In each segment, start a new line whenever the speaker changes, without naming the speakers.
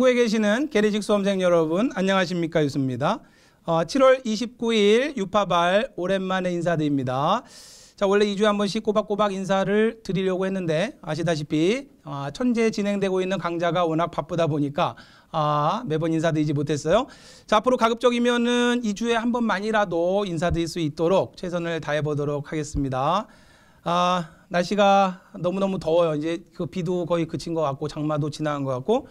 한국에 계시는 게리직 수험생 여러분 안녕하십니까 유수입니다. 어, 7월 29일 유파발 오랜만에 인사드립니다. 자 원래 2주에 한 번씩 꼬박꼬박 인사를 드리려고 했는데 아시다시피 어, 천재 진행되고 있는 강좌가 워낙 바쁘다 보니까 아, 매번 인사드리지 못했어요. 자 앞으로 가급적이면은 2주에 한 번만이라도 인사드릴 수 있도록 최선을 다해 보도록 하겠습니다. 아 날씨가 너무너무 더워요. 이제 그 비도 거의 그친 것 같고 장마도 지나간 것 같고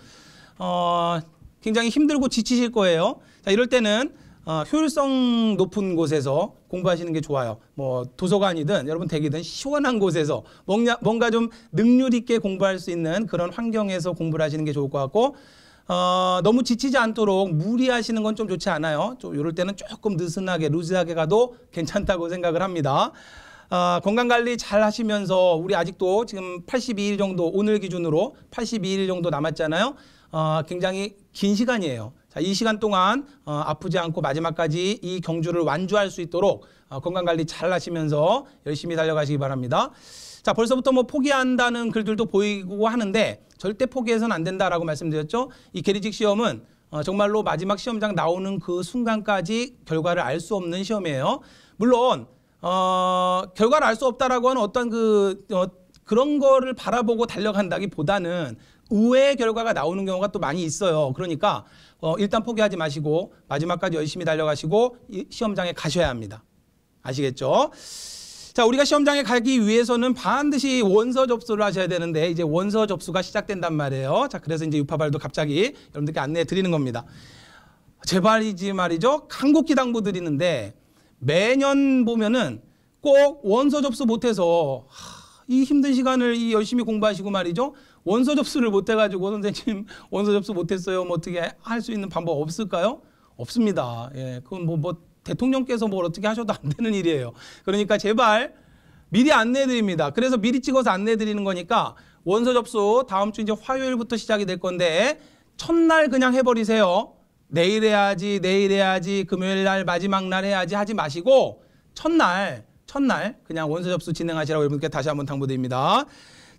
어, 굉장히 힘들고 지치실 거예요. 자, 이럴 때는 어, 효율성 높은 곳에서 공부하시는 게 좋아요. 뭐 도서관이든 여러분 댁이든 시원한 곳에서 뭔가, 뭔가 좀 능률 있게 공부할 수 있는 그런 환경에서 공부를 하시는 게 좋을 것 같고 어, 너무 지치지 않도록 무리하시는 건 좀 좋지 않아요. 좀 이럴 때는 조금 느슨하게 루즈하게 가도 괜찮다고 생각을 합니다. 어, 건강관리 잘 하시면서 우리 아직도 지금 82일 정도 오늘 기준으로 82일 정도 남았잖아요. 어, 굉장히 긴 시간이에요. 자, 이 시간 동안 어, 아프지 않고 마지막까지 이 경주를 완주할 수 있도록 어, 건강관리 잘 하시면서 열심히 달려가시기 바랍니다. 자, 벌써부터 뭐 포기한다는 글들도 보이고 하는데 절대 포기해서는 안 된다라고 말씀드렸죠. 이 게리직 시험은 어, 정말로 마지막 시험장 나오는 그 순간까지 결과를 알 수 없는 시험이에요. 물론 어, 결과를 알 수 없다라고 하는 어떤 그 어, 그런 거를 바라보고 달려간다기보다는 우회의 결과가 나오는 경우가 또 많이 있어요. 그러니까 어, 일단 포기하지 마시고 마지막까지 열심히 달려가시고 시험장에 가셔야 합니다. 아시겠죠? 자, 우리가 시험장에 가기 위해서는 반드시 원서 접수를 하셔야 되는데 이제 원서 접수가 시작된단 말이에요. 자, 그래서 이제 유파발도 갑자기 여러분들께 안내해 드리는 겁니다. 제발이지 말이죠. 한국기 당부 드리는데 매년 보면은 꼭 원서 접수 못해서 이 힘든 시간을 이 열심히 공부하시고 말이죠. 원서 접수를 못 해가지고 선생님 원서 접수 못했어요. 뭐 어떻게 할 수 있는 방법 없을까요? 없습니다. 예, 그건 뭐, 뭐 대통령께서 뭘 어떻게 하셔도 안 되는 일이에요. 그러니까 제발 미리 안내드립니다. 그래서 미리 찍어서 안내드리는 거니까 원서 접수 다음 주 이제 화요일부터 시작이 될 건데 첫날 그냥 해버리세요. 내일 해야지, 내일 해야지, 금요일 날 마지막 날 해야지 하지 마시고 첫날 첫날 그냥 원서 접수 진행하시라고 여러분께 다시 한번 당부드립니다.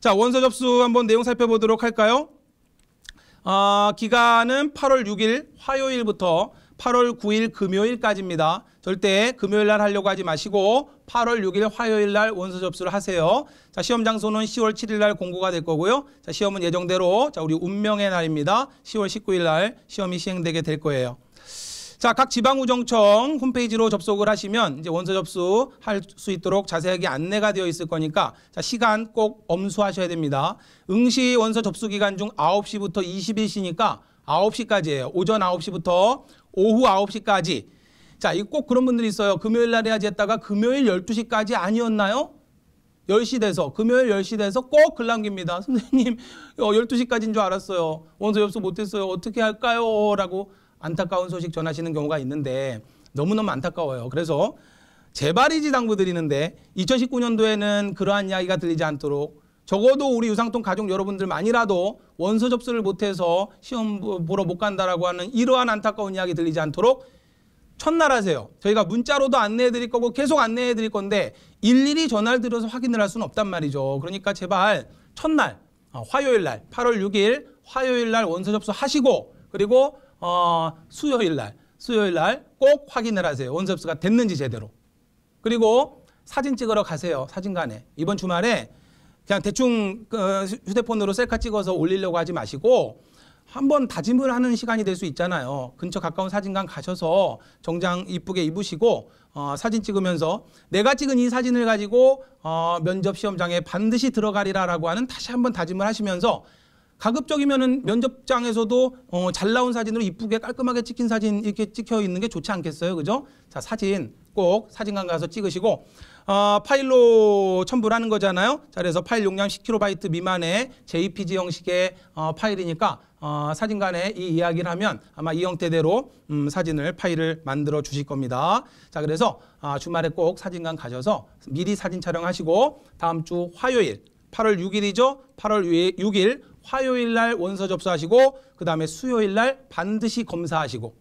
자, 원서 접수 한번 내용 살펴보도록 할까요? 어, 기간은 8월 6일 화요일부터 8월 9일 금요일까지입니다. 절대 금요일 날 하려고 하지 마시고 8월 6일 화요일 날 원서 접수를 하세요. 자, 시험 장소는 10월 7일 날 공고가 될 거고요. 자, 시험은 예정대로 자, 우리 운명의 날입니다. 10월 19일 날 시험이 시행되게 될 거예요. 자, 각 지방우정청 홈페이지로 접속을 하시면 이제 원서 접수 할 수 있도록 자세하게 안내가 되어 있을 거니까 자, 시간 꼭 엄수하셔야 됩니다. 응시 원서 접수 기간 중 9시부터 21시니까 9시까지예요. 오전 9시부터 오후 9시까지. 자, 이꼭 그런 분들이 있어요. 금요일 날 해야지 했다가 금요일 12시까지 아니었나요? 10시 돼서 금요일 10시 돼서 꼭 글 남깁니다. 선생님 12시까지인 어, 줄 알았어요. 원서 접수 못했어요. 어떻게 할까요? 라고 안타까운 소식 전하시는 경우가 있는데 너무너무 안타까워요. 그래서 재발이지 당부드리는데 2019년도에는 그러한 이야기가 들리지 않도록 적어도 우리 유상통 가족 여러분들만이라도 원서 접수를 못해서 시험 보러 못 간다라고 하는 이러한 안타까운 이야기 들리지 않도록 첫날 하세요. 저희가 문자로도 안내해 드릴 거고 계속 안내해 드릴 건데 일일이 전화를 드려서 확인을 할 수는 없단 말이죠. 그러니까 제발 첫날 어, 화요일 날 8월 6일 화요일 날 원서 접수 하시고 그리고 어, 수요일 날, 수요일 날 꼭 확인을 하세요. 원서업가 됐는지 제대로. 그리고 사진 찍으러 가세요. 사진관에. 이번 주말에 그냥 대충 그 휴대폰으로 셀카 찍어서 올리려고 하지 마시고 한번 다짐을 하는 시간이 될 수 있잖아요. 근처 가까운 사진관 가셔서 정장 이쁘게 입으시고 어, 사진 찍으면서 내가 찍은 이 사진을 가지고 어, 면접 시험장에 반드시 들어가리라라고 하는 다시 한번 다짐을 하시면서 가급적이면은 면접장에서도 어, 잘 나온 사진으로 이쁘게 깔끔하게 찍힌 사진 이렇게 찍혀 있는 게 좋지 않겠어요, 그죠? 자 사진 꼭 사진관 가서 찍으시고 어, 파일로 첨부하는 거잖아요. 자 그래서 파일 용량 10KB 미만의 JPG 형식의 어, 파일이니까 어, 사진관에 이 이야기를 하면 아마 이 형태대로 음, 사진을 파일을 만들어 주실 겁니다. 자 그래서 아, 주말에 꼭 사진관 가셔서 미리 사진 촬영하시고 다음 주 화요일 8월 6일이죠. 8월 6일 화요일 날 원서 접수하시고 그 다음에 수요일 날 반드시 검사하시고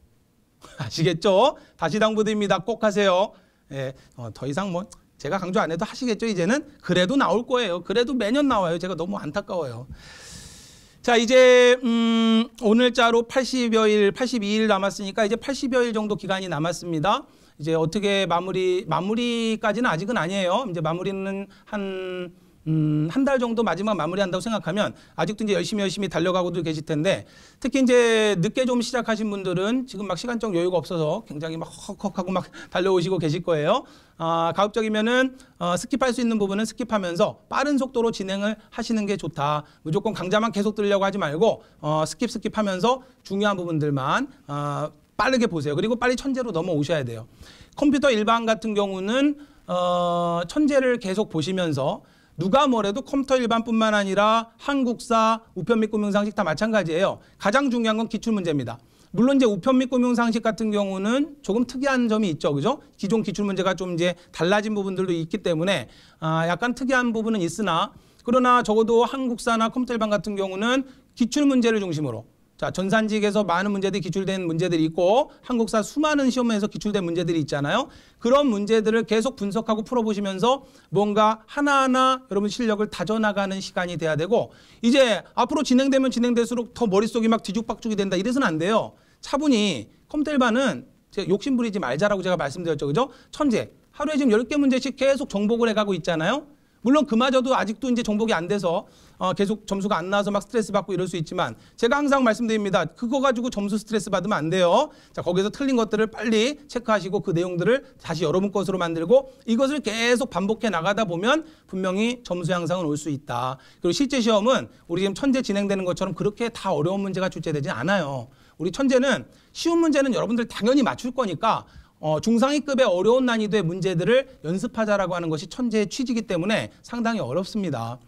아시겠죠? 다시 당부드립니다. 꼭 하세요. 예, 어, 더 이상 뭐 제가 강조 안 해도 하시겠죠 이제는 그래도 나올 거예요. 그래도 매년 나와요. 제가 너무 안타까워요. 자 이제 음, 오늘자로 80여일, 82일 남았으니까 이제 80여일 정도 기간이 남았습니다. 이제 어떻게 마무리 마무리까지는 아직은 아니에요. 이제 마무리는 한 음, 한 달 정도 마지막 마무리한다고 생각하면 아직도 이제 열심히 열심히 달려가고도 계실 텐데 특히 이제 늦게 좀 시작하신 분들은 지금 막 시간적 여유가 없어서 굉장히 막 헉헉하고 막 달려오시고 계실 거예요. 아, 가급적이면은 어, 스킵할 수 있는 부분은 스킵하면서 빠른 속도로 진행을 하시는 게 좋다. 무조건 강좌만 계속 들으려고 하지 말고 어, 스킵 스킵하면서 중요한 부분들만 어, 빠르게 보세요. 그리고 빨리 천재로 넘어오셔야 돼요. 컴퓨터 일반 같은 경우는 어, 천재를 계속 보시면서 누가 뭐래도 컴퓨터 일반뿐만 아니라 한국사, 우편 및 금융상식 다 마찬가지예요. 가장 중요한 건 기출문제입니다. 물론 이제 우편 및 금융상식 같은 경우는 조금 특이한 점이 있죠. 그죠? 기존 기출문제가 좀 이제 달라진 부분들도 있기 때문에 아, 약간 특이한 부분은 있으나 그러나 적어도 한국사나 컴퓨터 일반 같은 경우는 기출문제를 중심으로 자, 전산직에서 많은 문제들이 기출된 문제들이 있고 한국사 수많은 시험에서 기출된 문제들이 있잖아요. 그런 문제들을 계속 분석하고 풀어보시면서 뭔가 하나하나 여러분 실력을 다져나가는 시간이 돼야 되고 이제 앞으로 진행되면 진행될수록 더 머릿속이 막 뒤죽박죽이 된다 이래서는 안 돼요. 차분히 컴퓨터 일반은 욕심부리지 말자라고 제가 말씀드렸죠. 그죠? 천재. 하루에 지금 1 0개 문제씩 계속 정복을 해가고 있잖아요. 물론 그마저도 아직도 이제 정복이 안 돼서 어, 계속 점수가 안 나와서 막 스트레스 받고 이럴 수 있지만 제가 항상 말씀드립니다. 그거 가지고 점수 스트레스 받으면 안 돼요. 자, 거기서 틀린 것들을 빨리 체크하시고 그 내용들을 다시 여러분 것으로 만들고 이것을 계속 반복해 나가다 보면 분명히 점수 향상은 올 수 있다. 그리고 실제 시험은 우리 지금 천재 진행되는 것처럼 그렇게 다 어려운 문제가 출제되지 않아요. 우리 천재는 쉬운 문제는 여러분들 당연히 맞출 거니까 어, 중상위급의 어려운 난이도의 문제들을 연습하자라고 하는 것이 천재의 취지이기 때문에 상당히 어렵습니다.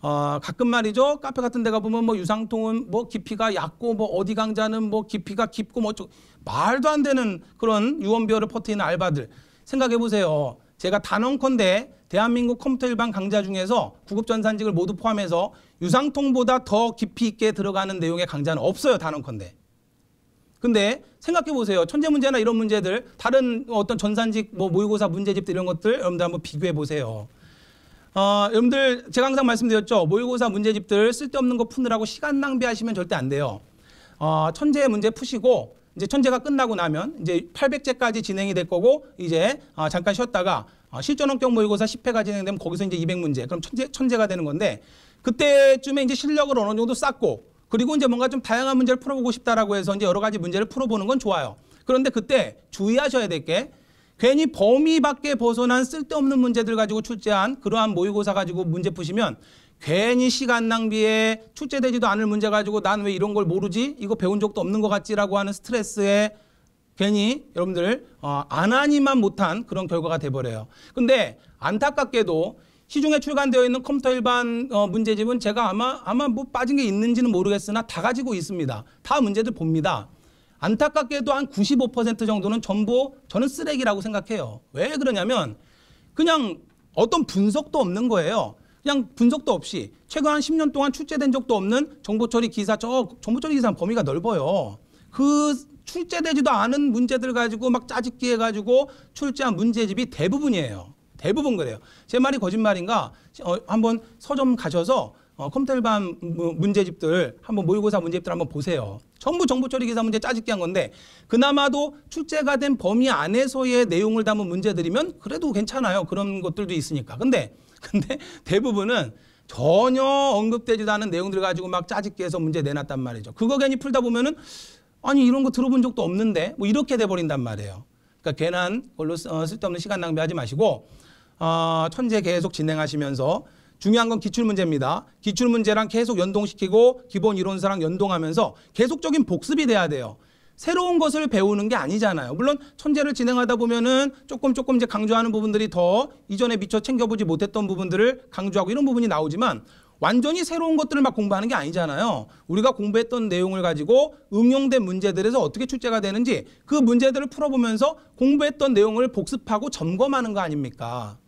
어, 가끔 말이죠. 카페 같은 데 가 보면 뭐 유상통은 뭐 깊이가 얕고 뭐 어디 강좌는뭐 깊이가 깊고 뭐 어쩌고 말도 안 되는 그런 유언비어를 퍼트리는 알바들 생각해 보세요. 제가 단언컨대 대한민국 컴퓨터 일반 강좌 중에서 구급전산직을 모두 포함해서 유상통보다 더 깊이 있게 들어가는 내용의 강좌는 없어요. 단언컨대. 근데 생각해 보세요. 천재 문제나 이런 문제들 다른 어떤 전산직 뭐 모의고사 문제집들 이런 것들 여러분들 한번 비교해 보세요. 어, 여러분들 제가 항상 말씀드렸죠. 모의고사 문제집들 쓸데없는 거 푸느라고 시간 낭비하시면 절대 안 돼요. 어, 천재 문제 푸시고 이제 천재가 끝나고 나면 이제 800제까지 진행이 될 거고 이제 어, 잠깐 쉬었다가 어, 실전원격 모의고사 10회가 진행되면 거기서 이제 200문제 그럼 천재, 천재가 되는 건데 그때쯤에 이제 실력을 어느 정도 쌓고 그리고 이제 뭔가 좀 다양한 문제를 풀어보고 싶다라고 해서 이제 여러 가지 문제를 풀어보는 건 좋아요. 그런데 그때 주의하셔야 될 게 괜히 범위 밖에 벗어난 쓸데없는 문제들 가지고 출제한 그러한 모의고사 가지고 문제 푸시면 괜히 시간 낭비에 출제되지도 않을 문제 가지고 난 왜 이런 걸 모르지? 이거 배운 적도 없는 것 같지라고 하는 스트레스에 괜히 여러분들 어, 안 하니만 못한 그런 결과가 돼버려요. 근데 안타깝게도 시중에 출간되어 있는 컴퓨터 일반 어, 문제집은 제가 아마 아마 뭐 빠진 게 있는지는 모르겠으나 다 가지고 있습니다. 다 문제들 봅니다. 안타깝게도 한 95% 정도는 전부 저는 쓰레기라고 생각해요. 왜 그러냐면 그냥 어떤 분석도 없는 거예요. 그냥 분석도 없이 최근 한 10년 동안 출제된 적도 없는 정보 처리 기사 저 정보 처리 기사 범위가 넓어요. 그 출제되지도 않은 문제들 가지고 막 짜집기 해가지고 출제한 문제집이 대부분이에요. 대부분 그래요. 제 말이 거짓말인가? 어, 한번 서점 가셔서 어, 컴퓨터일반 문제집들 한 번 모의고사 문제집들 한번 보세요. 전부 정보처리 기사 문제 짜집기 한 건데 그나마도 출제가 된 범위 안에서의 내용을 담은 문제들이면 그래도 괜찮아요. 그런 것들도 있으니까. 근데 근데 대부분은 전혀 언급되지도 않은 내용들 가지고 막 짜집기 해서 문제 내놨단 말이죠. 그거 괜히 풀다 보면은 아니 이런 거 들어본 적도 없는데 뭐 이렇게 돼 버린단 말이에요. 그러니까 괜한 걸로 어, 쓸데없는 시간 낭비하지 마시고 어, 천재 계속 진행하시면서 중요한 건 기출문제입니다. 기출문제랑 계속 연동시키고 기본 이론사랑 연동하면서 계속적인 복습이 돼야 돼요. 새로운 것을 배우는 게 아니잖아요. 물론 천재를 진행하다 보면은 조금 조금 이제 강조하는 부분들이 더 이전에 미처 챙겨보지 못했던 부분들을 강조하고 이런 부분이 나오지만 완전히 새로운 것들을 막 공부하는 게 아니잖아요. 우리가 공부했던 내용을 가지고 응용된 문제들에서 어떻게 출제가 되는지 그 문제들을 풀어보면서 공부했던 내용을 복습하고 점검하는 거 아닙니까?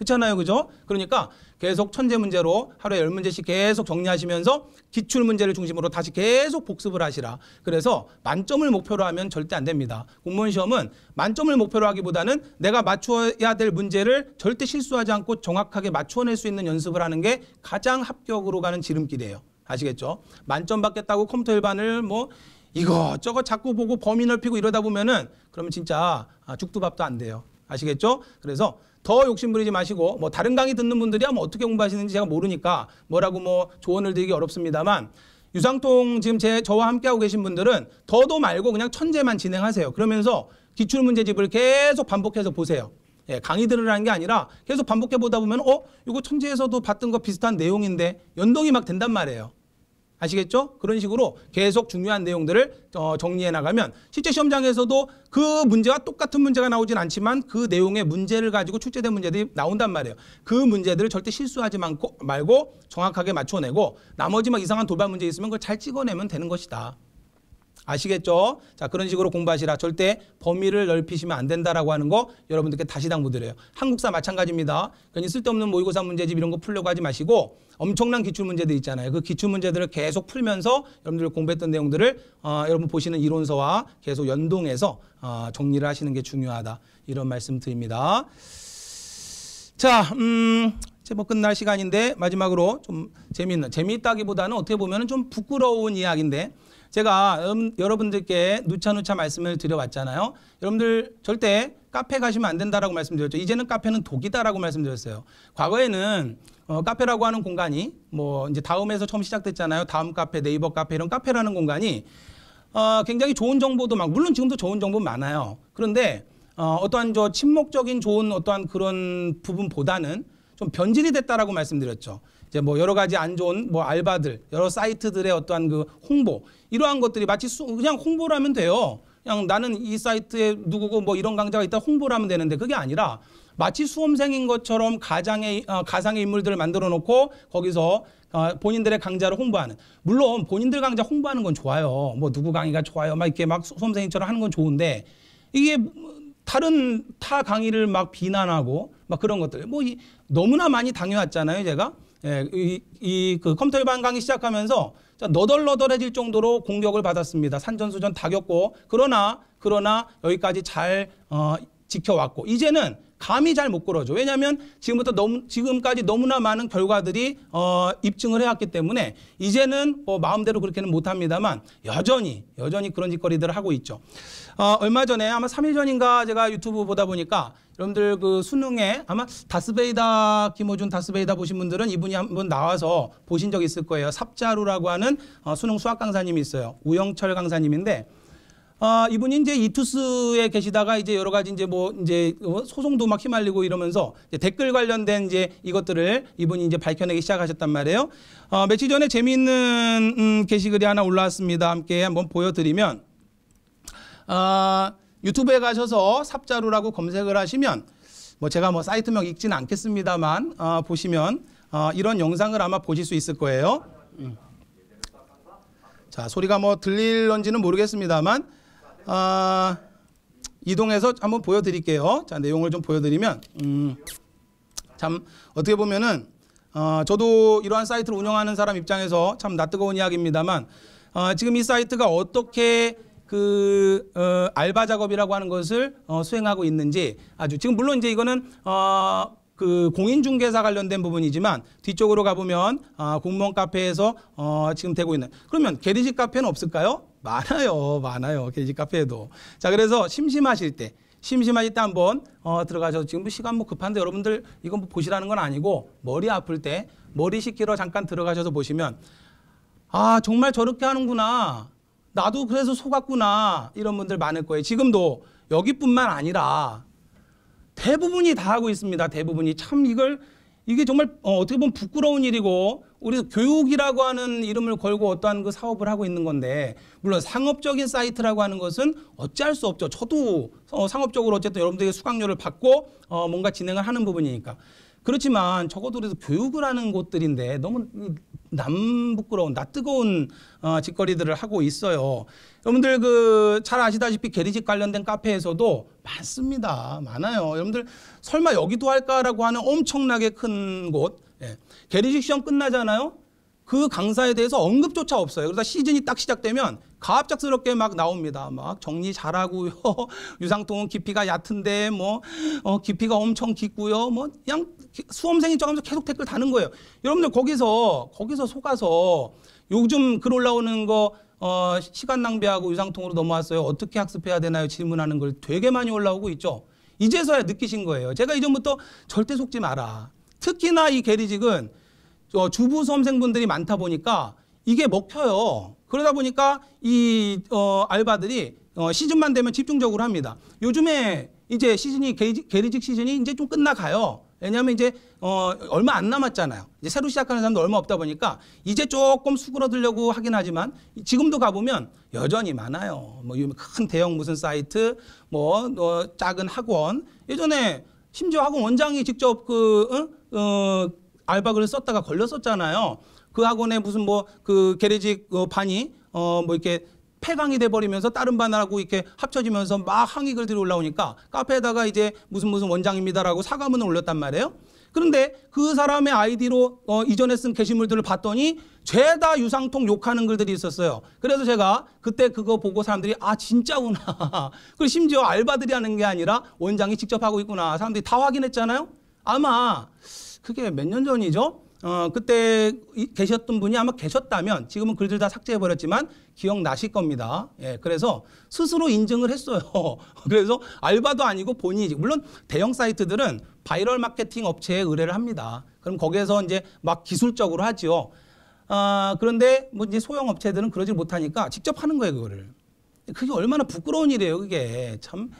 그렇잖아요. 그죠? 그러니까 계속 천재 문제로 하루에 열문제씩 계속 정리하시면서 기출 문제를 중심으로 다시 계속 복습을 하시라. 그래서 만점을 목표로 하면 절대 안 됩니다. 공무원 시험은 만점을 목표로 하기보다는 내가 맞춰야될 문제를 절대 실수하지 않고 정확하게 맞춰낼수 있는 연습을 하는 게 가장 합격으로 가는 지름길이에요. 아시겠죠? 만점 받겠다고 컴퓨터 일반을 뭐 이것저것 자꾸 보고 범위 넓히고 이러다 보면은 그러면 진짜 아, 죽도 밥도 안 돼요. 아시겠죠? 그래서 더 욕심부리지 마시고 뭐 다른 강의 듣는 분들이야 뭐 어떻게 공부하시는지 제가 모르니까 뭐라고 뭐 조언을 드리기 어렵습니다만 유상통 지금 제 저와 함께하고 계신 분들은 더도 말고 그냥 천재만 진행하세요. 그러면서 기출문제집을 계속 반복해서 보세요. 예, 강의 들으라는 게 아니라 계속 반복해 보다 보면 어? 이거 천재에서도 봤던 거 비슷한 내용인데 연동이 막 된단 말이에요. 아시겠죠? 그런 식으로 계속 중요한 내용들을 어, 정리해 나가면 실제 시험장에서도 그 문제와 똑같은 문제가 나오진 않지만 그 내용의 문제를 가지고 출제된 문제들이 나온단 말이에요. 그 문제들을 절대 실수하지 말고, 정확하게 맞춰내고 나머지 막 이상한 돌발 문제 있으면 그걸 잘 찍어내면 되는 것이다. 아시겠죠? 자, 그런 식으로 공부하시라. 절대 범위를 넓히시면 안 된다라고 하는 거 여러분들께 다시 당부드려요. 한국사 마찬가지입니다. 괜히 쓸데없는 모의고사 문제집 이런 거 풀려고 하지 마시고 엄청난 기출 문제들 있잖아요. 그 기출 문제들을 계속 풀면서 여러분들 공부했던 내용들을 어, 여러분 보시는 이론서와 계속 연동해서 어, 정리를 하시는 게 중요하다. 이런 말씀 드립니다. 자, 음, 제뭐 끝날 시간인데 마지막으로 좀 재미있는 재미있다기보다는 어떻게 보면 좀 부끄러운 이야기인데 제가 음, 여러분들께 누차누차 말씀을 드려왔잖아요. 여러분들 절대 카페 가시면 안 된다라고 말씀드렸죠. 이제는 카페는 독이다라고 말씀드렸어요. 과거에는 어, 카페라고 하는 공간이 뭐 이제 다음에서 처음 시작됐잖아요. 다음 카페, 네이버 카페 이런 카페라는 공간이 어, 굉장히 좋은 정보도 막 물론 지금도 좋은 정보 많아요. 그런데 어, 어떠한 저 침묵적인 좋은 어떠한 그런 부분보다는 좀 변질이 됐다라고 말씀드렸죠. 이제 뭐 여러 가지 안 좋은 뭐 알바들 여러 사이트들의 어떠한 그 홍보 이러한 것들이 마치 그냥 홍보를 하면 돼요. 그냥 나는 이 사이트에 누구고 뭐 이런 강좌가 있다 홍보를 하면 되는데 그게 아니라 마치 수험생인 것처럼 가장의 어, 가상의 인물들을 만들어 놓고 거기서 어, 본인들의 강좌를 홍보하는 물론 본인들 강좌 홍보하는 건 좋아요. 뭐 누구 강의가 좋아요. 막 이렇게 막 수험생처럼 하는 건 좋은데 이게 다른 타 강의를 막 비난하고 막 그런 것들 뭐 이, 너무나 많이 당해왔잖아요 제가 예, 이, 이 그 컴퓨터 일반 강의 시작하면서 너덜너덜해질 정도로 공격을 받았습니다. 산전수전 다 겪고 그러나 그러나 여기까지 잘 어, 지켜왔고 이제는 감이 잘 못 걸어줘. 왜냐하면 지금부터 너무 지금까지 너무나 많은 결과들이 어, 입증을 해왔기 때문에 이제는 뭐 마음대로 그렇게는 못합니다만 여전히 여전히 그런 짓거리들을 하고 있죠. 어, 얼마 전에 아마 3일 전인가 제가 유튜브 보다 보니까 여러분들 그 수능에 아마 다스베이다 김호준 다스베이다 보신 분들은 이분이 한번 나와서 보신 적 있을 거예요. 삽자루라고 하는 어, 수능 수학 강사님이 있어요. 우영철 강사님인데 아, 이분이 이제 이투스에 계시다가 이제 여러 가지 이제 뭐 이제 어, 소송도 막 휘말리고 이러면서 댓글 관련된 이제 이것들을 이분이 이제 밝혀내기 시작하셨단 말이에요. 어, 며칠 전에 재미있는 음, 게시글이 하나 올라왔습니다. 함께 한번 보여드리면 어, 유튜브에 가셔서 삽자루라고 검색을 하시면 뭐 제가 뭐 사이트명 읽지는 않겠습니다만 어, 보시면 어, 이런 영상을 아마 보실 수 있을 거예요. 음. 자 소리가 뭐 들릴런지는 모르겠습니다만 어, 이동해서 한번 보여드릴게요. 자 내용을 좀 보여드리면 음, 참 어떻게 보면은 어, 저도 이러한 사이트를 운영하는 사람 입장에서 참 낯뜨거운 이야기입니다만 어, 지금 이 사이트가 어떻게 그 어, 알바 작업이라고 하는 것을 어, 수행하고 있는지 아주 지금 물론 이제 이거는 어, 그 공인중개사 관련된 부분이지만 뒤쪽으로 가보면 아, 공무원 카페에서 어, 지금 되고 있는 그러면 게리지 카페는 없을까요? 많아요 많아요 게리지 카페에도 자 그래서 심심하실 때 심심하실 때 한번 어, 들어가셔서 지금 뭐 시간 뭐 급한데 여러분들 이건 뭐 보시라는 건 아니고 머리 아플 때 머리 식기로 잠깐 들어가셔서 보시면 아 정말 저렇게 하는구나 나도 그래서 속았구나 이런 분들 많을 거예요. 지금도 여기뿐만 아니라 대부분이 다 하고 있습니다. 대부분이 참 이걸 이게 정말 어, 떻게 보면 부끄러운 일이고 우리 교육이라고 하는 이름을 걸고 어떠한 그 사업을 하고 있는 건데 물론 상업적인 사이트라고 하는 것은 어찌할 수 없죠. 저도 어, 상업적으로 어쨌든 여러분들에게 수강료를 받고 어, 뭔가 진행을 하는 부분이니까 그렇지만 적어도 그래서 교육을 하는 곳들인데 너무 남부끄러운 낯뜨거운 어, 짓거리들을 하고 있어요. 여러분들 그 잘 아시다시피 게리집 관련된 카페에서도 많습니다. 많아요. 여러분들 설마 여기도 할까라고 하는 엄청나게 큰 곳. 예. 게리직 시험 끝나잖아요. 그 강사에 대해서 언급조차 없어요. 그러다 시즌이 딱 시작되면 가압작스럽게 막 나옵니다. 막 정리 잘하고요. 유상통은 깊이가 얕은데 뭐 어, 깊이가 엄청 깊고요. 뭐 그냥 수험생인 척하면서 계속 댓글 다는 거예요. 여러분들 거기서 거기서 속아서 요즘 글 올라오는 거 어, 시간 낭비하고 유상통으로 넘어왔어요. 어떻게 학습해야 되나요? 질문하는 걸 되게 많이 올라오고 있죠. 이제서야 느끼신 거예요. 제가 이전부터 절대 속지 마라. 특히나 이 게리직은 어, 주부 수험생분들이 많다 보니까 이게 먹혀요. 그러다 보니까 이 어, 알바들이 어, 시즌만 되면 집중적으로 합니다. 요즘에 이제 시즌이 게리직, 시즌이 이제 좀 끝나가요. 왜냐하면 이제 어, 얼마 안 남았잖아요. 이제 새로 시작하는 사람도 얼마 없다 보니까 이제 조금 수그러들려고 하긴 하지만 지금도 가보면 여전히 많아요. 뭐큰 대형 무슨 사이트, 뭐 어, 작은 학원. 예전에 심지어 학원 원장이 직접 그 어? 어, 알바글을 썼다가 걸렸었잖아요. 그 학원에 무슨 뭐그 게레지 어, 반이 어 뭐 이렇게 폐강이 돼버리면서 다른 반하고 이렇게 합쳐지면서 막 항의글들이 올라오니까 카페에다가 이제 무슨 무슨 원장입니다라고 사과문을 올렸단 말이에요. 그런데 그 사람의 아이디로 어, 이전에 쓴 게시물들을 봤더니 죄다 유상통 욕하는 글들이 있었어요. 그래서 제가 그때 그거 보고 사람들이 아 진짜구나. 그리고 심지어 알바들이 하는 게 아니라 원장이 직접 하고 있구나. 사람들이 다 확인했잖아요. 아마 그게 몇 년 전이죠? 어, 그때 계셨던 분이 아마 계셨다면 지금은 글들 다 삭제해버렸지만 기억나실 겁니다. 예, 그래서 스스로 인증을 했어요. 그래서 알바도 아니고 본인이, 물론 대형 사이트들은 바이럴 마케팅 업체에 의뢰를 합니다. 그럼 거기에서 이제 막 기술적으로 하지요. 아, 그런데 뭐 이제 소형 업체들은 그러지 못하니까 직접 하는 거예요, 그거를. 그게 얼마나 부끄러운 일이에요, 그게. 참.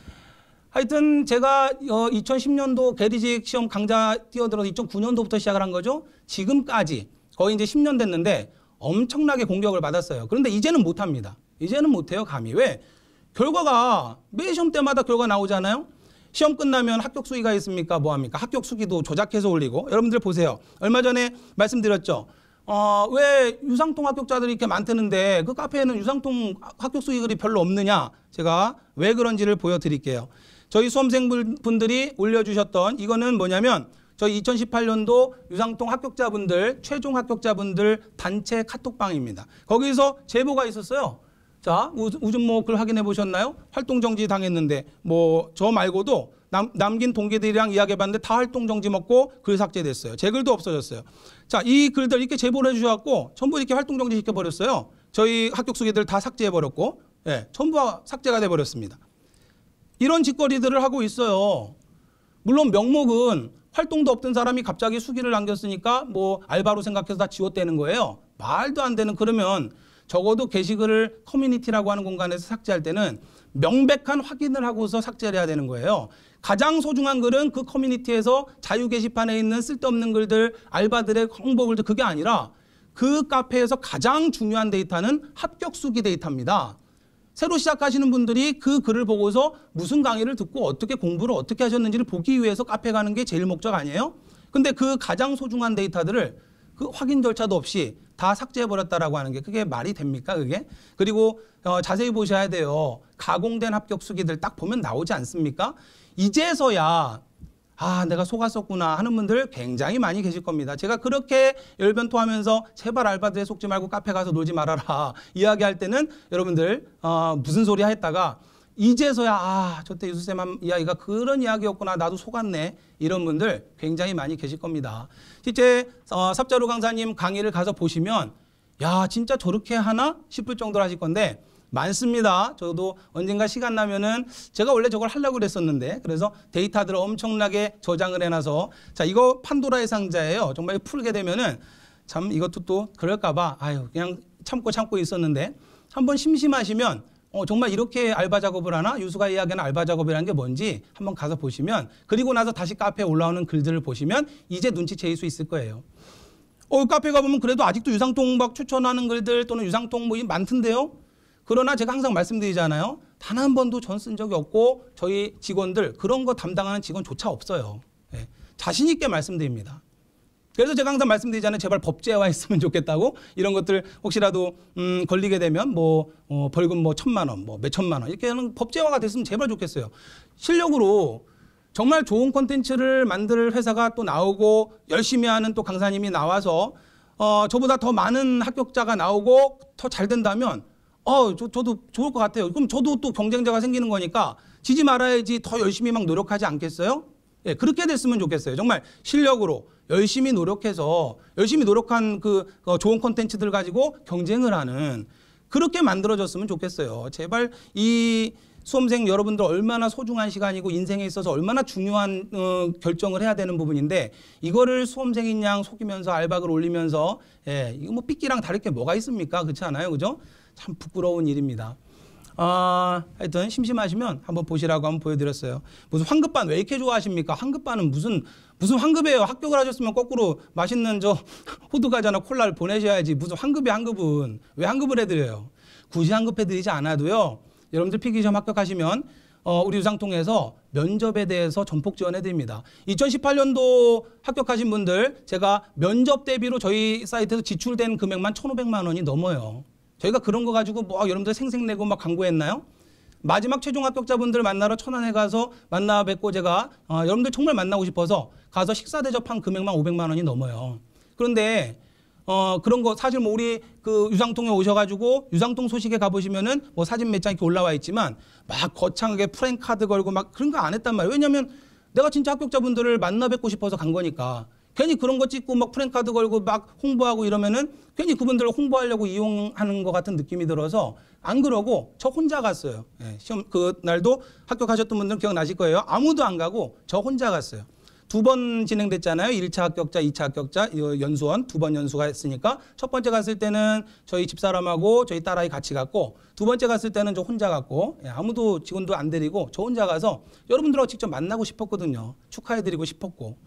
하여튼 제가 2010년도 어, 개리직 시험 강좌 뛰어들어서 2009년도부터 시작을 한 거죠. 지금까지 거의 이제 10년 됐는데 엄청나게 공격을 받았어요. 그런데 이제는 못합니다. 이제는 못해요, 감히. 왜? 결과가 매 시험 때마다 결과 나오잖아요. 시험 끝나면 합격 수기가 있습니까? 뭐합니까? 합격 수기도 조작해서 올리고 여러분들 보세요. 얼마 전에 말씀드렸죠. 어, 왜 유상통 합격자들이 이렇게 많다는데 그 카페에는 유상통 합격 수익이 별로 없느냐? 제가 왜 그런지를 보여드릴게요. 저희 수험생분들이 올려주셨던 이거는 뭐냐면 저희 2018년도 유상통 합격자분들 최종 합격자분들 단체 카톡방입니다. 거기서 제보가 있었어요. 자 우준모 글 확인해 보셨나요? 활동 정지 당했는데 뭐 저 말고도 남, 남긴 동기들이랑 이야기해봤는데 다 활동 정지 먹고 글 삭제됐어요. 제 글도 없어졌어요. 자이 글들 이렇게 제보를 해주셔갖고 전부 이렇게 활동 정지 시켜버렸어요. 저희 합격 수기들 다 삭제해버렸고 예, 전부 삭제가 돼버렸습니다. 이런 짓거리들을 하고 있어요. 물론 명목은 활동도 없던 사람이 갑자기 수기를 남겼으니까 뭐 알바로 생각해서 다 지웠다는 거예요. 말도 안 되는 그러면 적어도 게시글을 커뮤니티라고 하는 공간에서 삭제할 때는 명백한 확인을 하고서 삭제를 해야 되는 거예요. 가장 소중한 글은 그 커뮤니티에서 자유 게시판에 있는 쓸데없는 글들, 알바들의 홍보글들 그게 아니라 그 카페에서 가장 중요한 데이터는 합격 수기 데이터입니다. 새로 시작하시는 분들이 그 글을 보고서 무슨 강의를 듣고 어떻게 공부를 어떻게 하셨는지를 보기 위해서 카페 가는 게 제일 목적 아니에요? 근데 그 가장 소중한 데이터들을 그 확인 절차도 없이 다 삭제해버렸다라고 하는 게 그게 말이 됩니까 그게? 그리고 어, 자세히 보셔야 돼요. 가공된 합격 수기들 딱 보면 나오지 않습니까? 이제서야 아 내가 속았었구나 하는 분들 굉장히 많이 계실 겁니다. 제가 그렇게 열변토하면서 제발 알바들에 속지 말고 카페 가서 놀지 말아라 이야기할 때는 여러분들 어, 무슨 소리 했다가 이제서야 아 저때 유수쌤 이야기가 그런 이야기였구나 나도 속았네 이런 분들 굉장히 많이 계실 겁니다. 실제 어, 삽자루 강사님 강의를 가서 보시면 야 진짜 저렇게 하나 싶을 정도로 하실 건데 많습니다. 저도 언젠가 시간 나면은 제가 원래 저걸 하려고 그랬었는데 그래서 데이터들을 엄청나게 저장을 해놔서 자 이거 판도라의 상자예요. 정말 풀게 되면은 참 이것도 또 그럴까봐 아유 그냥 참고 참고 있었는데 한번 심심하시면 어, 정말 이렇게 알바 작업을 하나? 유수가 이야기하는 알바 작업이라는 게 뭔지 한번 가서 보시면 그리고 나서 다시 카페에 올라오는 글들을 보시면 이제 눈치채일 수 있을 거예요. 어, 카페 가보면 그래도 아직도 유상통박 추천하는 글들 또는 유상통 뭐 많던데요. 그러나 제가 항상 말씀드리잖아요. 단 한 번도 전 쓴 적이 없고 저희 직원들 그런 거 담당하는 직원조차 없어요. 예. 자신 있게 말씀드립니다. 그래서 제가 항상 말씀드리잖아요. 제발 법제화했으면 좋겠다고 이런 것들 혹시라도 음, 걸리게 되면 뭐 어, 벌금 뭐 천만 원, 뭐 몇 천만 원 이렇게 하는 법제화가 됐으면 제발 좋겠어요. 실력으로 정말 좋은 콘텐츠를 만들 회사가 또 나오고 열심히 하는 또 강사님이 나와서 어, 저보다 더 많은 합격자가 나오고 더 잘 된다면 어, 저, 저도 좋을 것 같아요. 그럼 저도 또 경쟁자가 생기는 거니까 지지 말아야지 더 열심히 막 노력하지 않겠어요? 예, 그렇게 됐으면 좋겠어요. 정말 실력으로 열심히 노력해서 열심히 노력한 그 어, 좋은 콘텐츠들 가지고 경쟁을 하는 그렇게 만들어졌으면 좋겠어요. 제발 이 수험생 여러분들 얼마나 소중한 시간이고 인생에 있어서 얼마나 중요한 어, 결정을 해야 되는 부분인데 이거를 수험생인 양 속이면서 알박을 올리면서 예, 이거 뭐 삐끼랑 다를 게 뭐가 있습니까? 그렇지 않아요? 그죠? 참 부끄러운 일입니다. 아, 하여튼 심심하시면 한번 보시라고 한번 보여드렸어요. 무슨 황급반 왜 이렇게 좋아하십니까? 황급반은 무슨 무슨 황급이에요? 합격을 하셨으면 거꾸로 맛있는 저 호두과자나 콜라를 보내셔야지 무슨 황급이 황급은 왜 황급을 해드려요? 굳이 황급해드리지 않아도요. 여러분들 피기시험 합격하시면 어, 우리 유상통에서 면접에 대해서 전폭 지원해드립니다. 2018년도 합격하신 분들 제가 면접 대비로 저희 사이트에서 지출된 금액만 1,500만 원이 넘어요. 저희가 그런 거 가지고 뭐 여러분들 생색내고 막 광고했나요? 마지막 최종 합격자분들 만나러 천안에 가서 만나 뵙고 제가 어, 여러분들 정말 만나고 싶어서 가서 식사 대접한 금액만 500만 원이 넘어요. 그런데 어, 그런 거 사실 뭐 우리 그 유상통에 오셔가지고 유상통 소식에 가보시면은 뭐 사진 몇 장 이렇게 올라와 있지만 막 거창하게 프랭카드 걸고 막 그런 거 안 했단 말이에요. 왜냐면 내가 진짜 합격자분들을 만나 뵙고 싶어서 간 거니까. 괜히 그런 거 찍고 막 프랜카드 걸고 막 홍보하고 이러면은 괜히 그분들 을 홍보하려고 이용하는 것 같은 느낌이 들어서 안 그러고 저 혼자 갔어요. 예, 시험 그 날도 합격하셨던 분들은 기억나실 거예요. 아무도 안 가고 저 혼자 갔어요. 두 번 진행됐잖아요. 1차 합격자, 2차 합격자, 연수원 두 번 연수가 했으니까 첫 번째 갔을 때는 저희 집사람하고 저희 딸아이 같이 갔고 두 번째 갔을 때는 저 혼자 갔고 예, 아무도 직원도 안 데리고 저 혼자 가서 여러분들하고 직접 만나고 싶었거든요. 축하해드리고 싶었고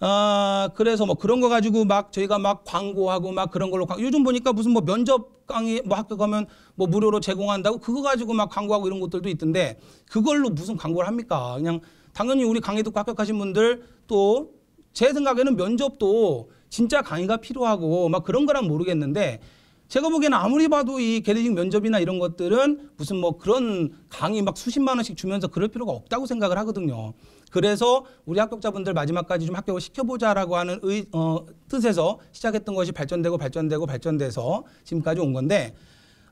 아, 그래서 뭐 그런 거 가지고 막 저희가 막 광고하고 막 그런 걸로 광고. 요즘 보니까 무슨 뭐 면접 강의 뭐 학교 가면 뭐 무료로 제공한다고 그거 가지고 막 광고하고 이런 것들도 있던데 그걸로 무슨 광고를 합니까? 그냥 당연히 우리 강의 듣고 합격하신 분들 또 제 생각에는 면접도 진짜 강의가 필요하고 막 그런 거랑 모르겠는데 제가 보기에는 아무리 봐도 이 게리직 면접이나 이런 것들은 무슨 뭐 그런 강의 막 수십만 원씩 주면서 그럴 필요가 없다고 생각을 하거든요. 그래서 우리 합격자분들 마지막까지 좀 합격을 시켜보자라고 하는 의, 어, 뜻에서 시작했던 것이 발전되고 발전되고 발전돼서 지금까지 온 건데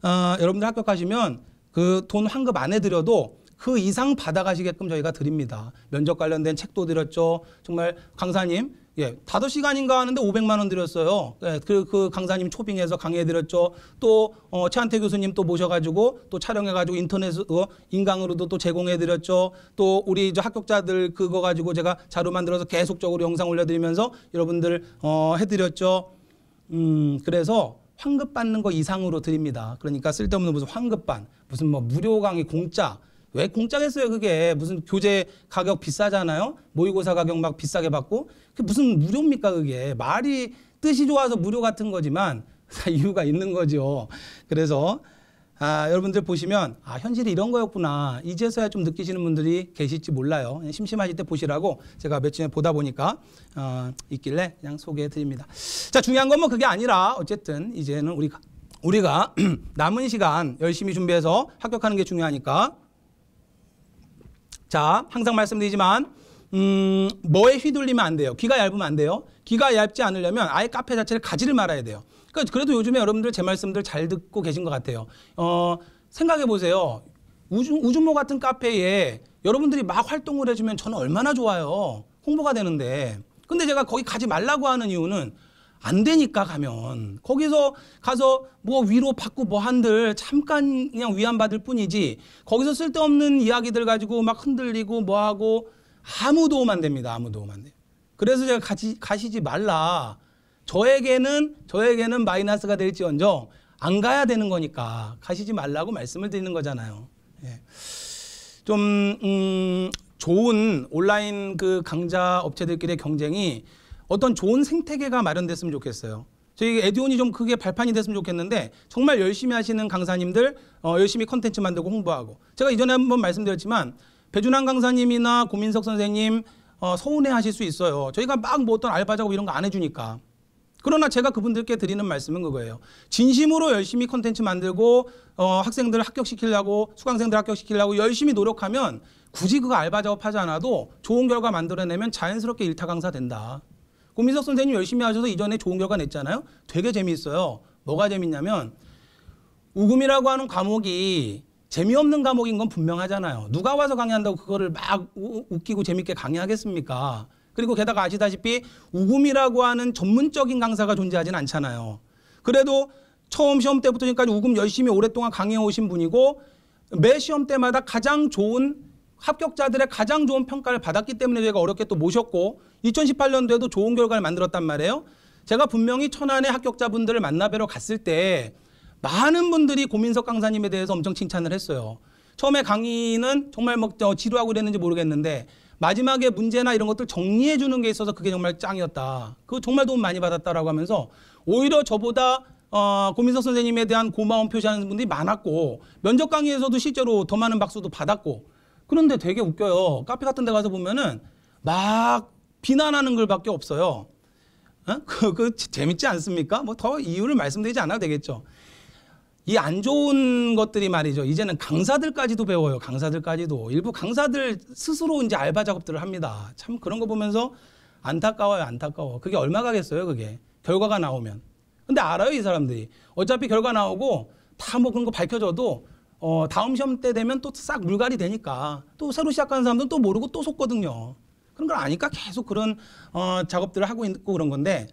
어, 여러분들 합격하시면 그 돈 환급 안 해드려도 그 이상 받아가시게끔 저희가 드립니다. 면접 관련된 책도 드렸죠. 정말 강사님 예, 다섯 시간인가 하는데 500만 원 드렸어요. 예, 그, 그 강사님 초빙해서 강의해 드렸죠. 또 어, 최한태 교수님 또 모셔가지고 또 촬영해가지고 인터넷 어, 인강으로도 또 제공해 드렸죠. 또 우리 저 합격자들 그거 가지고 제가 자료 만들어서 계속적으로 영상 올려드리면서 여러분들 어, 해드렸죠. 음, 그래서 환급 받는 거 이상으로 드립니다. 그러니까 쓸데없는 무슨 환급반, 무슨 뭐 무료 강의 공짜 왜 공짜겠어요 그게 무슨 교재 가격 비싸잖아요 모의고사 가격 막 비싸게 받고 그게 무슨 무료입니까 그게 말이 뜻이 좋아서 무료 같은 거지만 이유가 있는 거죠 그래서 아, 여러분들 보시면 아, 현실이 이런 거였구나 이제서야 좀 느끼시는 분들이 계실지 몰라요 심심하실 때 보시라고 제가 며칠 전에 보다 보니까 어, 있길래 그냥 소개해 드립니다 자 중요한 건 뭐 그게 아니라 어쨌든 이제는 우리가 우리가 남은 시간 열심히 준비해서 합격하는 게 중요하니까 자, 항상 말씀드리지만 음, 뭐에 휘둘리면 안 돼요. 귀가 얇으면 안 돼요. 귀가 얇지 않으려면 아예 카페 자체를 가지를 말아야 돼요. 그러니까 그래도 요즘에 여러분들 제 말씀들 잘 듣고 계신 것 같아요. 어, 생각해 보세요. 우주, 우주모 같은 카페에 여러분들이 막 활동을 해주면 저는 얼마나 좋아요. 홍보가 되는데. 근데 제가 거기 가지 말라고 하는 이유는 안 되니까 가면 거기서 가서 뭐 위로 받고 뭐 한들 잠깐 그냥 위안받을 뿐이지 거기서 쓸데없는 이야기들 가지고 막 흔들리고 뭐 하고 아무 도움 안 됩니다. 아무 도움 안 돼요. 그래서 제가 가시, 가시지 말라. 저에게는 저에게는 마이너스가 될지언정 안 가야 되는 거니까 가시지 말라고 말씀을 드리는 거잖아요. 예. 좀 음, 좋은 온라인 그 강좌 업체들끼리의 경쟁이 어떤 좋은 생태계가 마련됐으면 좋겠어요. 저희 에듀온이 좀 크게 발판이 됐으면 좋겠는데 정말 열심히 하시는 강사님들 어, 열심히 컨텐츠 만들고 홍보하고 제가 이전에 한 번 말씀드렸지만 배준환 강사님이나 고민석 선생님 어, 서운해 하실 수 있어요. 저희가 막 뭐 어떤 알바 작업 이런 거 안 해주니까. 그러나 제가 그분들께 드리는 말씀은 그거예요. 진심으로 열심히 컨텐츠 만들고 어, 학생들 합격시키려고 수강생들 합격시키려고 열심히 노력하면 굳이 그거 알바 작업하지 않아도 좋은 결과 만들어내면 자연스럽게 일타 강사 된다. 고민석 선생님 열심히 하셔서 이전에 좋은 결과 냈잖아요. 되게 재미있어요. 뭐가 재밌냐면 우금이라고 하는 과목이 재미없는 과목인 건 분명하잖아요. 누가 와서 강의한다고 그거를 막 웃기고 재밌게 강의하겠습니까? 그리고 게다가 아시다시피 우금이라고 하는 전문적인 강사가 존재하진 않잖아요. 그래도 처음 시험 때부터 지금까지 우금 열심히 오랫동안 강의해 오신 분이고 매 시험 때마다 가장 좋은 합격자들의 가장 좋은 평가를 받았기 때문에 저희가 어렵게 또 모셨고 2018년도에도 좋은 결과를 만들었단 말이에요. 제가 분명히 천안의 합격자분들을 만나뵈러 갔을 때 많은 분들이 고민석 강사님에 대해서 엄청 칭찬을 했어요. 처음에 강의는 정말 뭐 어, 지루하고 그랬는지 모르겠는데 마지막에 문제나 이런 것들 정리해 주는 게 있어서 그게 정말 짱이었다. 그거 정말 도움 많이 받았다라고 하면서 오히려 저보다 어, 고민석 선생님에 대한 고마움 표시하는 분들이 많았고 면접 강의에서도 실제로 더 많은 박수도 받았고 그런데 되게 웃겨요. 카페 같은 데 가서 보면은 막 비난하는 글밖에 없어요. 어? 그, 그, 재밌지 않습니까? 뭐 더 이유를 말씀드리지 않아도 되겠죠. 이 안 좋은 것들이 말이죠. 이제는 강사들까지도 배워요. 강사들까지도. 일부 강사들 스스로 이제 알바 작업들을 합니다. 참 그런 거 보면서 안타까워요. 안타까워. 그게 얼마 가겠어요. 그게. 결과가 나오면. 근데 알아요. 이 사람들이. 어차피 결과 나오고 다 뭐 그런 거 밝혀져도 어, 다음 시험 때 되면 또 싹 물갈이 되니까 또 새로 시작하는 사람들은 또 모르고 또 속거든요. 그런 걸 아니까 계속 그런 어, 작업들을 하고 있고 그런 건데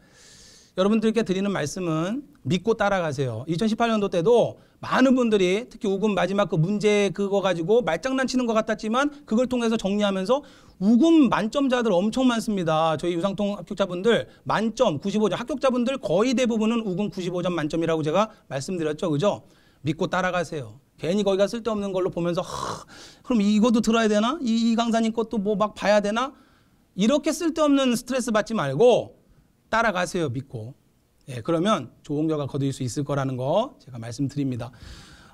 여러분들께 드리는 말씀은 믿고 따라가세요. 2018년도 때도 많은 분들이 특히 우금 마지막 그 문제 그거 가지고 말장난 치는 것 같았지만 그걸 통해서 정리하면서 우금 만점자들 엄청 많습니다. 저희 유상통 합격자분들 만점 95점 합격자분들 거의 대부분은 우금 95점 만점이라고 제가 말씀드렸죠. 그죠? 믿고 따라가세요. 괜히 거기가 쓸데없는 걸로 보면서 그럼 이것도 들어야 되나? 이, 이 강사님 것도 뭐 막 봐야 되나? 이렇게 쓸데없는 스트레스 받지 말고 따라가세요 믿고 예, 그러면 좋은 결과 거둘 수 있을 거라는 거 제가 말씀드립니다.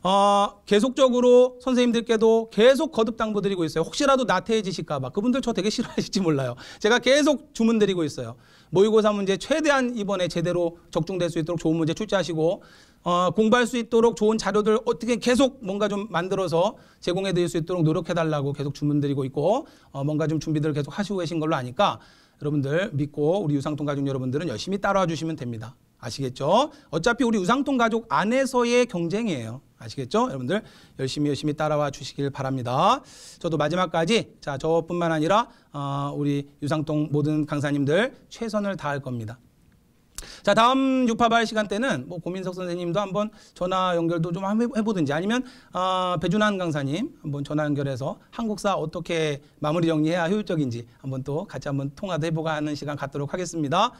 어, 계속적으로 선생님들께도 계속 거듭 당부드리고 있어요. 혹시라도 나태해지실까봐 그분들 저 되게 싫어하실지 몰라요. 제가 계속 주문드리고 있어요. 모의고사 문제 최대한 이번에 제대로 적중될 수 있도록 좋은 문제 출제하시고 어, 공부할 수 있도록 좋은 자료들 어떻게 계속 뭔가 좀 만들어서 제공해 드릴 수 있도록 노력해달라고 계속 주문드리고 있고 어, 뭔가 좀 준비들 계속 하시고 계신 걸로 아니까 여러분들 믿고 우리 유상통 가족 여러분들은 열심히 따라와 주시면 됩니다. 아시겠죠? 어차피 우리 우상통 가족 안에서의 경쟁이에요. 아시겠죠? 여러분들 열심히 열심히 따라와 주시길 바랍니다. 저도 마지막까지 자 저뿐만 아니라 어, 우리 유상통 모든 강사님들 최선을 다할 겁니다. 자 다음 육파발 시간 때는 뭐 고민석 선생님도 한번 전화 연결도 좀 한번 해보든지 아니면 어, 배준환 강사님 한번 전화 연결해서 한국사 어떻게 마무리 정리해야 효율적인지 한번 또 같이 한번 통화도 해보고 하는 시간 갖도록 하겠습니다.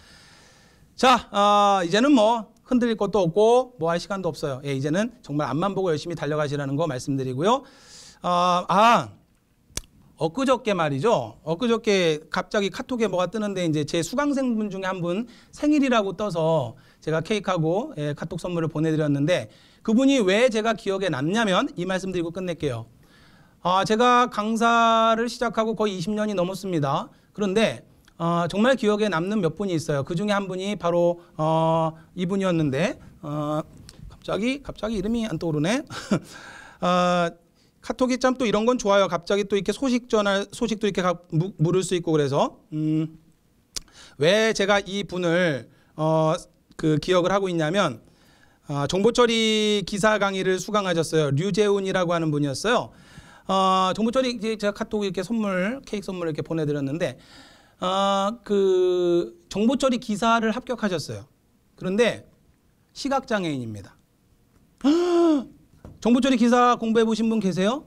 자, 어, 이제는 뭐 흔들릴 것도 없고 뭐 할 시간도 없어요. 예, 이제는 정말 앞만 보고 열심히 달려가시라는 거 말씀드리고요. 어, 아, 엊그저께 말이죠. 엊그저께 갑자기 카톡에 뭐가 뜨는데 이제 제 수강생분 중에 한 분 생일이라고 떠서 제가 케이크하고 예, 카톡 선물을 보내드렸는데 그분이 왜 제가 기억에 남냐면 이 말씀 드리고 끝낼게요. 아, 제가 강사를 시작하고 거의 20년이 넘었습니다. 그런데 어, 정말 기억에 남는 몇 분이 있어요. 그 중에 한 분이 바로 어, 이분이었는데 어, 갑자기 갑자기 이름이 안 떠오르네. 어, 카톡이 참 또 이런 건 좋아요. 갑자기 또 이렇게 소식 전할 소식도 이렇게 가, 무, 물을 수 있고 그래서 음, 왜 제가 이 분을 어, 그 기억을 하고 있냐면 어, 정보처리 기사 강의를 수강하셨어요. 류재훈이라고 하는 분이었어요. 어, 정보처리 제가 카톡 이렇게 선물 케이크 선물 이렇게 보내드렸는데 아, 그 정보 처리 기사를 합격하셨어요. 그런데 시각 장애인입니다. 정보 처리 기사 공부해 보신 분 계세요?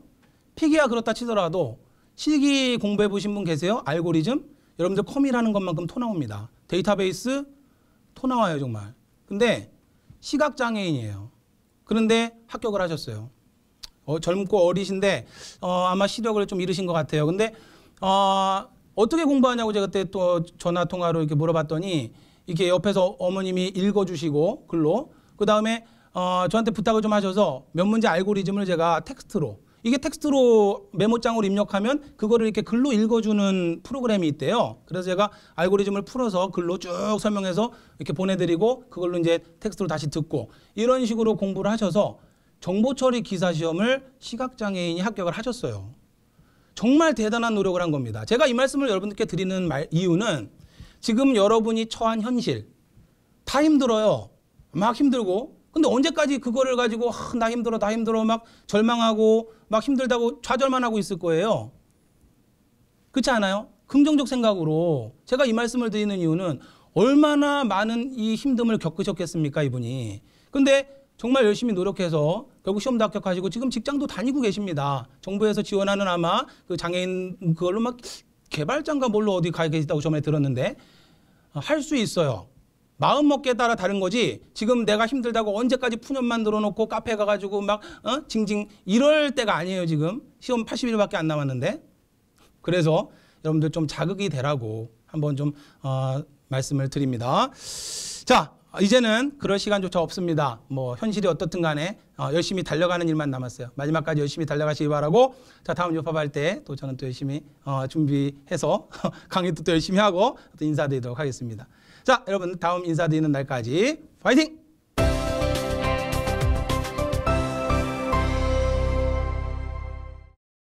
피기야 그렇다 치더라도 실기 공부해 보신 분 계세요? 알고리즘 여러분들 컴이라는 것만큼 토 나옵니다. 데이터베이스 토 나와요 정말. 근데 시각 장애인이에요. 그런데 합격을 하셨어요. 어, 젊고 어리신데 어, 아마 시력을 좀 잃으신 것 같아요. 근데 어, 어떻게 공부하냐고 제가 그때 또 전화 통화로 이렇게 물어봤더니 이렇게 옆에서 어머님이 읽어주시고 글로 그 다음에 어, 저한테 부탁을 좀 하셔서 몇 문제 알고리즘을 제가 텍스트로 이게 텍스트로 메모장으로 입력하면 그거를 이렇게 글로 읽어주는 프로그램이 있대요. 그래서 제가 알고리즘을 풀어서 글로 쭉 설명해서 이렇게 보내드리고 그걸로 이제 텍스트로 다시 듣고 이런 식으로 공부를 하셔서 정보처리 기사 시험을 시각장애인이 합격을 하셨어요. 정말 대단한 노력을 한 겁니다. 제가 이 말씀을 여러분들께 드리는 말, 이유는 지금 여러분이 처한 현실 다 힘들어요. 막 힘들고 근데 언제까지 그거를 가지고 아, 나 힘들어 나 힘들어 막 절망하고 막 힘들다고 좌절만 하고 있을 거예요. 그렇지 않아요? 긍정적 생각으로 제가 이 말씀을 드리는 이유는 얼마나 많은 이 힘듦을 겪으셨겠습니까 이분이. 근데 정말 열심히 노력해서 결국 시험도 합격하시고 지금 직장도 다니고 계십니다. 정부에서 지원하는 아마 그 장애인 그걸로 막 개발장과 뭘로 어디 가 계시다고 저번에 들었는데 할 수 있어요. 마음 먹기에 따라 다른 거지 지금 내가 힘들다고 언제까지 푸념만 들어놓고 카페 가가지고 막 어? 징징 이럴 때가 아니에요 지금 시험 80일밖에 안 남았는데 그래서 여러분들 좀 자극이 되라고 한번 좀 어, 말씀을 드립니다 자 어, 이제는 그럴 시간조차 없습니다. 뭐 현실이 어떻든 간에 어, 열심히 달려가는 일만 남았어요. 마지막까지 열심히 달려가시기 바라고 자 다음 요파할 때또 저는 또 열심히 어, 준비해서 강의도 또 열심히 하고 또 인사드리도록 하겠습니다. 자 여러분 다음 인사드리는 날까지 파이팅!